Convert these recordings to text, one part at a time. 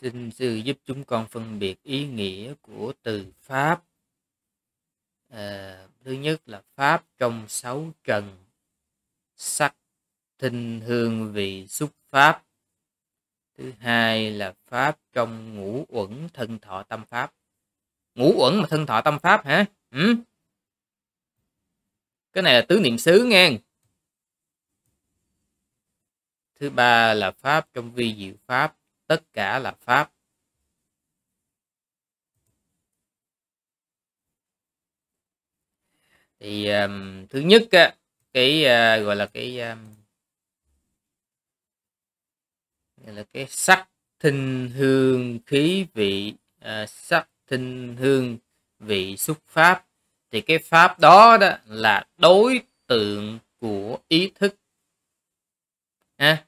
Xin sư giúp chúng con phân biệt ý nghĩa của từ Pháp. À, thứ nhất là Pháp trong sáu trần. Sắc, thinh hương vị xúc Pháp. Thứ hai là Pháp trong ngũ uẩn thân thọ tâm Pháp. Ngũ uẩn mà thân thọ tâm Pháp hả? Ừ? Cái này là tứ niệm xứ nghe. Thứ ba là Pháp trong vi diệu Pháp tất cả là pháp thì um, thứ nhất cái uh, gọi là cái um, là cái sắc thinh hương khí vị uh, sắc thinh hương vị xúc pháp thì cái pháp đó đó là đối tượng của ý thức à,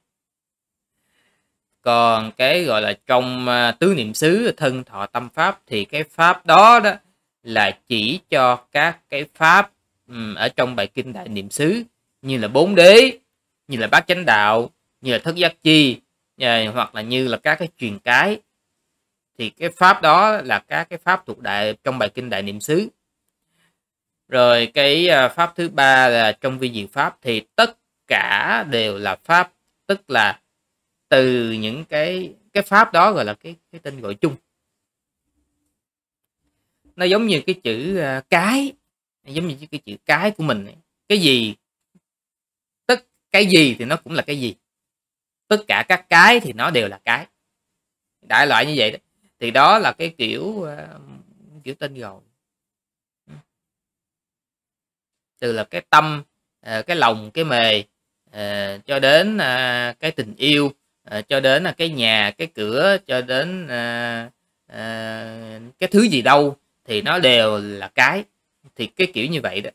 còn cái gọi là trong à, tứ niệm xứ thân thọ tâm pháp thì cái pháp đó đó là chỉ cho các cái pháp ở trong bài kinh đại niệm xứ như là bốn đế như là bát chánh đạo như là thất giác chi à, hoặc là như là các cái truyền cái thì cái pháp đó là các cái pháp thuộc đại trong bài kinh đại niệm xứ rồi cái à, pháp thứ ba là trong vi diệu pháp thì tất cả đều là pháp tức là từ những cái cái pháp đó gọi là cái cái tên gọi chung nó giống như cái chữ à, cái giống như cái chữ cái của mình cái gì tất cái gì thì nó cũng là cái gì tất cả các cái thì nó đều là cái đại loại như vậy đó thì đó là cái kiểu à, kiểu tên gọi từ là cái tâm à, cái lòng cái mề cho đến cái tình yêu à, cho đến là cái nhà cái cửa cho đến à, à, cái thứ gì đâu thì nó đều là cái thì cái kiểu như vậy đó